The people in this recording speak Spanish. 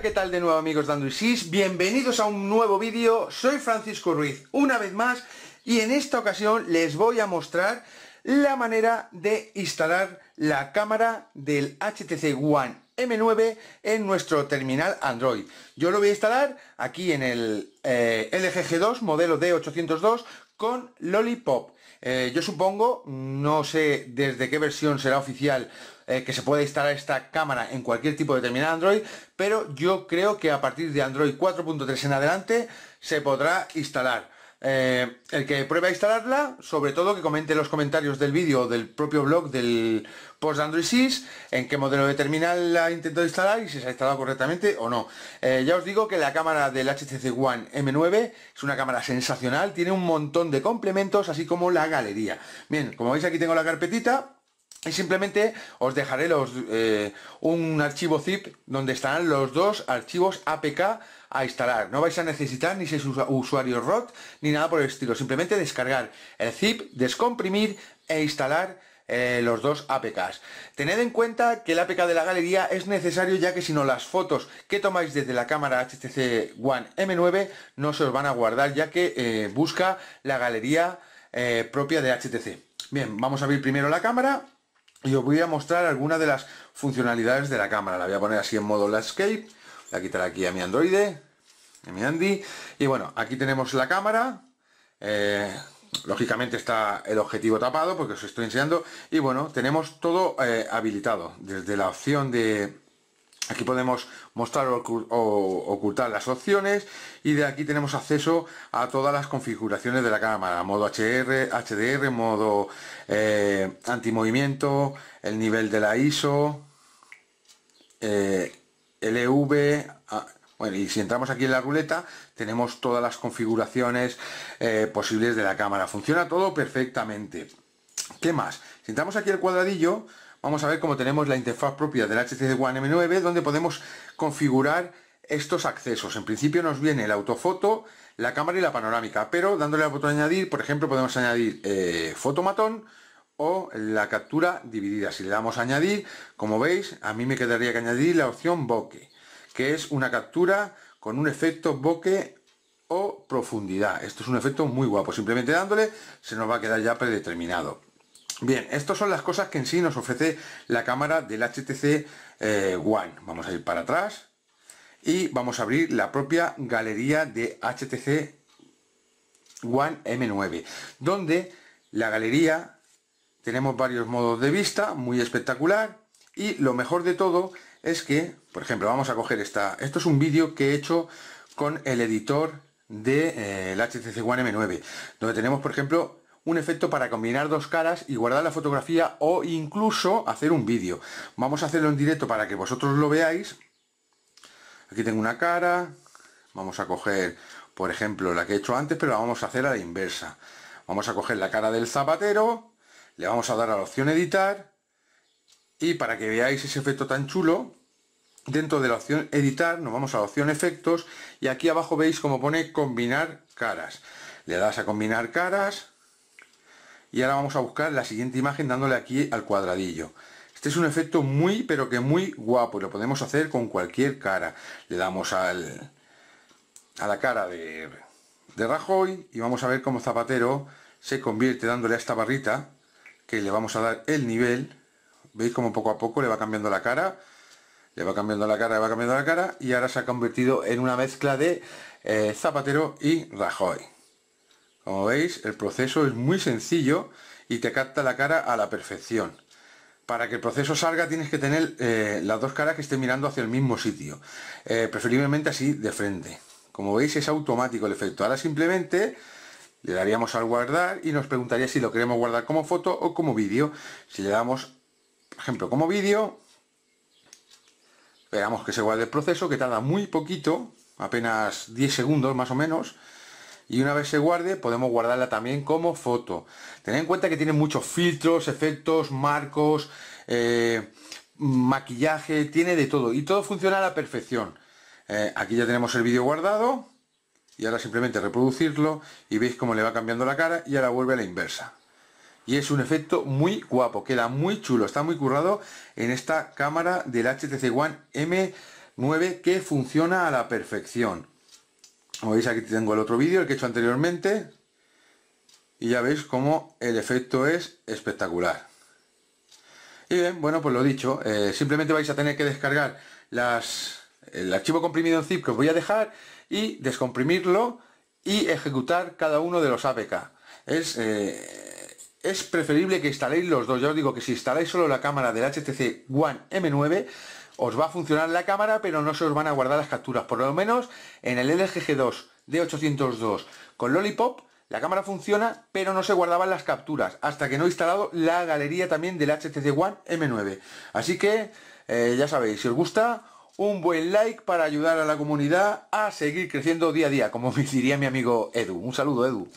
¿qué tal de nuevo amigos de Sis, Bienvenidos a un nuevo vídeo, soy Francisco Ruiz una vez más y en esta ocasión les voy a mostrar la manera de instalar la cámara del HTC One M9 en nuestro terminal Android. Yo lo voy a instalar aquí en el eh, LG G2 modelo D802 con Lollipop. Eh, yo supongo, no sé desde qué versión será oficial eh, que se puede instalar esta cámara en cualquier tipo de terminal Android, pero yo creo que a partir de Android 4.3 en adelante se podrá instalar. Eh, el que pruebe a instalarla, sobre todo que comente en los comentarios del vídeo del propio blog del post Android 6 en qué modelo de terminal la intentó instalar y si se ha instalado correctamente o no. Eh, ya os digo que la cámara del HTC One M9 es una cámara sensacional, tiene un montón de complementos así como la galería. Bien, como veis aquí tengo la carpetita y simplemente os dejaré los, eh, un archivo zip donde estarán los dos archivos APK a instalar. No vais a necesitar ni seis usuario ROT ni nada por el estilo. Simplemente descargar el zip, descomprimir e instalar eh, los dos APKs. Tened en cuenta que el APK de la galería es necesario ya que si no las fotos que tomáis desde la cámara HTC One M9 no se os van a guardar ya que eh, busca la galería propia de HTC. Bien, vamos a abrir primero la cámara y os voy a mostrar algunas de las funcionalidades de la cámara. La voy a poner así en modo landscape, voy a quitar aquí a mi Android, a mi Andy, y bueno, aquí tenemos la cámara, eh, lógicamente está el objetivo tapado porque os estoy enseñando, y bueno, tenemos todo eh, habilitado, desde la opción de Aquí podemos mostrar o ocultar las opciones y de aquí tenemos acceso a todas las configuraciones de la cámara, modo HDR, modo eh, antimovimiento, el nivel de la ISO, eh, LV, ah, bueno, y si entramos aquí en la ruleta tenemos todas las configuraciones eh, posibles de la cámara, funciona todo perfectamente. ¿Qué más? Si entramos aquí al cuadradillo, vamos a ver cómo tenemos la interfaz propia del HTC One M9, donde podemos configurar estos accesos. En principio nos viene el autofoto, la cámara y la panorámica, pero dándole al botón añadir, por ejemplo, podemos añadir eh, fotomatón o la captura dividida. Si le damos a añadir, como veis, a mí me quedaría que añadir la opción bokeh, que es una captura con un efecto bokeh o profundidad. Esto es un efecto muy guapo. Simplemente dándole se nos va a quedar ya predeterminado. Bien, estas son las cosas que en sí nos ofrece la cámara del HTC eh, One. Vamos a ir para atrás y vamos a abrir la propia galería de HTC One M9, donde la galería tenemos varios modos de vista, muy espectacular, y lo mejor de todo es que, por ejemplo, vamos a coger esta, esto es un vídeo que he hecho con el editor del de, HTC eh, One M9, donde tenemos, por ejemplo, un efecto para combinar dos caras y guardar la fotografía o incluso hacer un vídeo. Vamos a hacerlo en directo para que vosotros lo veáis. Aquí tengo una cara, vamos a coger, por ejemplo, la que he hecho antes, pero la vamos a hacer a la inversa. Vamos a coger la cara del zapatero, le vamos a dar a la opción editar, y para que veáis ese efecto tan chulo, dentro de la opción editar nos vamos a la opción efectos y aquí abajo veis como pone combinar caras le das a combinar caras y ahora vamos a buscar la siguiente imagen dándole aquí al cuadradillo este es un efecto muy pero que muy guapo y lo podemos hacer con cualquier cara le damos al a la cara de, Rajoy y vamos a ver cómo Zapatero se convierte dándole a esta barrita que le vamos a dar el nivel veis como poco a poco le va cambiando la cara le va cambiando la cara, le va cambiando la cara y ahora se ha convertido en una mezcla de eh, Zapatero y Rajoy como veis, el proceso es muy sencillo y te capta la cara a la perfección. Para que el proceso salga tienes que tener eh, las dos caras que estén mirando hacia el mismo sitio, eh, preferiblemente así de frente. Como veis es automático el efecto. Ahora simplemente le daríamos al guardar y nos preguntaría si lo queremos guardar como foto o como vídeo. Si le damos, por ejemplo, como vídeo, veamos que se guarda el proceso, que tarda muy poquito, apenas 10 segundos más o menos, y una vez se guarde podemos guardarla también como foto. Tened en cuenta que tiene muchos filtros, efectos, marcos, eh, maquillaje, tiene de todo y todo funciona a la perfección. Eh, aquí ya tenemos el vídeo guardado y ahora simplemente reproducirlo y veis cómo le va cambiando la cara y ahora vuelve a la inversa. Y es un efecto muy guapo, queda muy chulo, está muy currado en esta cámara del HTC One M9 que funciona a la perfección como veis aquí tengo el otro vídeo, el que he hecho anteriormente y ya veis como el efecto es espectacular y bien, bueno pues lo dicho, eh, simplemente vais a tener que descargar las, el archivo comprimido en zip que os voy a dejar y descomprimirlo y ejecutar cada uno de los APK es, eh, es preferible que instaléis los dos, ya os digo que si instaláis solo la cámara del HTC One M9 os va a funcionar la cámara, pero no se os van a guardar las capturas. Por lo menos en el LG G2 de 802 con Lollipop, la cámara funciona, pero no se guardaban las capturas, hasta que no he instalado la galería también del HTC One M9. Así que, eh, ya sabéis, si os gusta, un buen like para ayudar a la comunidad a seguir creciendo día a día, como me diría mi amigo Edu. Un saludo, Edu.